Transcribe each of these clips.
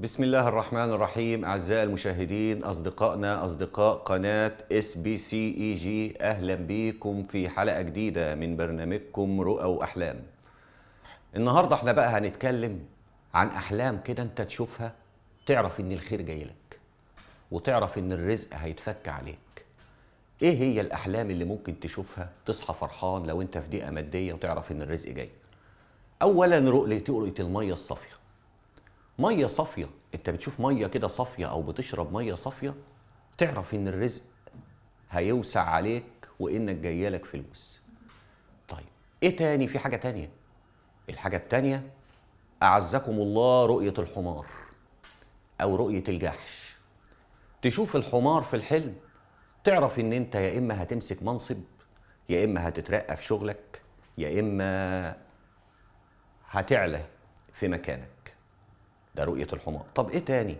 بسم الله الرحمن الرحيم أعزائي المشاهدين أصدقائنا أصدقاء قناة اس بي سي اي جي أهلا بيكم في حلقة جديدة من برنامجكم رؤى وأحلام النهاردة احنا بقى هنتكلم عن أحلام كده أنت تشوفها تعرف إن الخير جاي لك وتعرف إن الرزق هيتفك عليك إيه هي الأحلام اللي ممكن تشوفها تصحى فرحان لو أنت في ضيقة مادية وتعرف إن الرزق جاي أولا رؤية المية الصافية ميه صافيه انت بتشوف ميه كده صافيه او بتشرب ميه صافيه تعرف ان الرزق هيوسع عليك وانك لك فلوس طيب ايه تاني في حاجه تانيه الحاجه التانيه اعزكم الله رؤيه الحمار او رؤيه الجحش تشوف الحمار في الحلم تعرف ان انت يا اما هتمسك منصب يا اما هتترقى في شغلك يا اما هتعلى في مكانك ده رؤية الحمار طب إيه تاني؟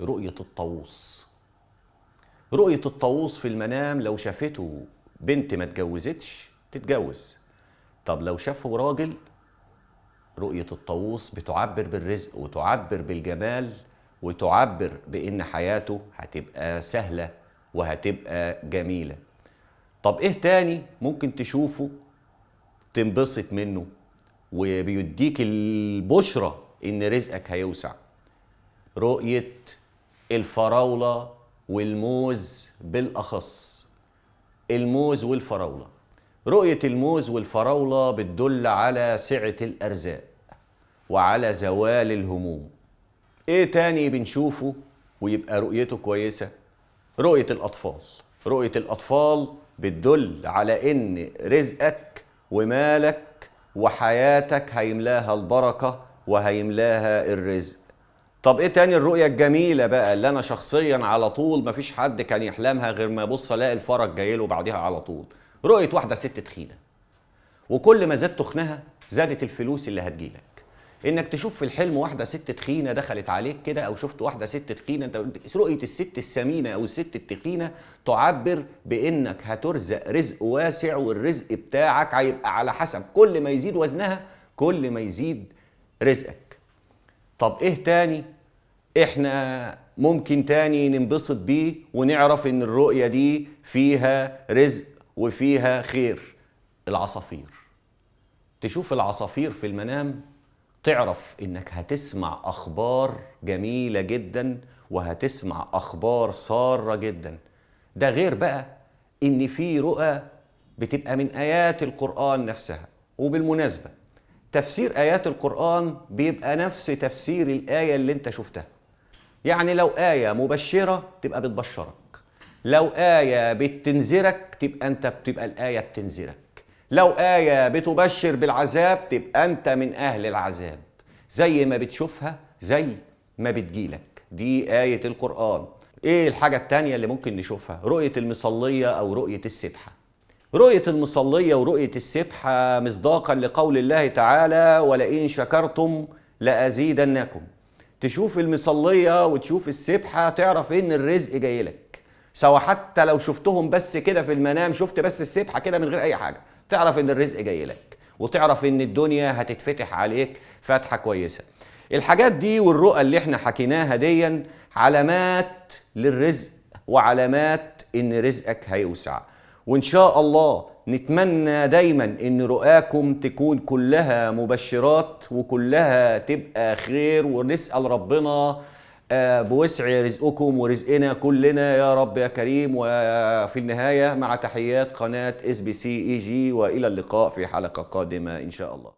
رؤية الطاووس رؤية الطاووس في المنام لو شافته بنت ما اتجوزتش تتجوز طب لو شافه راجل رؤية الطاووس بتعبر بالرزق وتعبر بالجمال وتعبر بإن حياته هتبقى سهلة وهتبقى جميلة طب إيه تاني ممكن تشوفه تنبسط منه وبيديك البشرة ان رزقك هيوسع رؤيه الفراوله والموز بالاخص الموز والفراوله رؤيه الموز والفراوله بتدل على سعه الارزاق وعلى زوال الهموم ايه تاني بنشوفه ويبقى رؤيته كويسه رؤيه الاطفال رؤيه الاطفال بتدل على ان رزقك ومالك وحياتك هيملاها البركه وهيملاها الرزق طب ايه تاني الرؤية الجميلة بقى اللي انا شخصيا على طول مفيش حد كان يحلمها غير ما يبص الاقي الفرج جاي له بعدها على طول رؤية واحدة ست تخينة وكل ما زاد تخنها زادت الفلوس اللي هتجيلك انك تشوف في الحلم واحده ست تخينه دخلت عليك كده او شفت واحده ست تخينه انت رؤيه الست السمينه او الست التخينه تعبر بانك هترزق رزق واسع والرزق بتاعك هيبقى على حسب كل ما يزيد وزنها كل ما يزيد رزقك طب ايه تاني احنا ممكن تاني ننبسط بيه ونعرف ان الرؤية دي فيها رزق وفيها خير العصافير تشوف العصافير في المنام تعرف انك هتسمع اخبار جميلة جدا وهتسمع اخبار سارة جدا ده غير بقى ان في رؤى بتبقى من ايات القرآن نفسها وبالمناسبة تفسير ايات القران بيبقى نفس تفسير الايه اللي انت شفتها يعني لو ايه مبشره تبقى بتبشرك لو ايه بتنذرك تبقى انت بتبقى الايه بتنذرك لو ايه بتبشر بالعذاب تبقى انت من اهل العذاب زي ما بتشوفها زي ما بتجيلك دي ايه القران ايه الحاجه التانيه اللي ممكن نشوفها رؤيه المصليه او رؤيه السبحه رؤية المصلية ورؤية السبحة مصداقا لقول الله تعالى ولئن شكرتم لأزيدنكم تشوف المصلية وتشوف السبحة تعرف إن الرزق جاي لك سواء حتى لو شفتهم بس كده في المنام شفت بس السبحة كده من غير أي حاجة تعرف إن الرزق جاي لك وتعرف إن الدنيا هتتفتح عليك فتحة كويسة الحاجات دي والرؤى اللي احنا حكيناها ديا علامات للرزق وعلامات إن رزقك هيوسع وإن شاء الله نتمنى دايما إن رؤاكم تكون كلها مبشرات وكلها تبقى خير ونسأل ربنا آه، بوسع رزقكم ورزقنا كلنا يا رب يا كريم وفي النهاية مع تحيات قناة اس بي سي اي جي وإلى اللقاء في حلقة قادمة إن شاء الله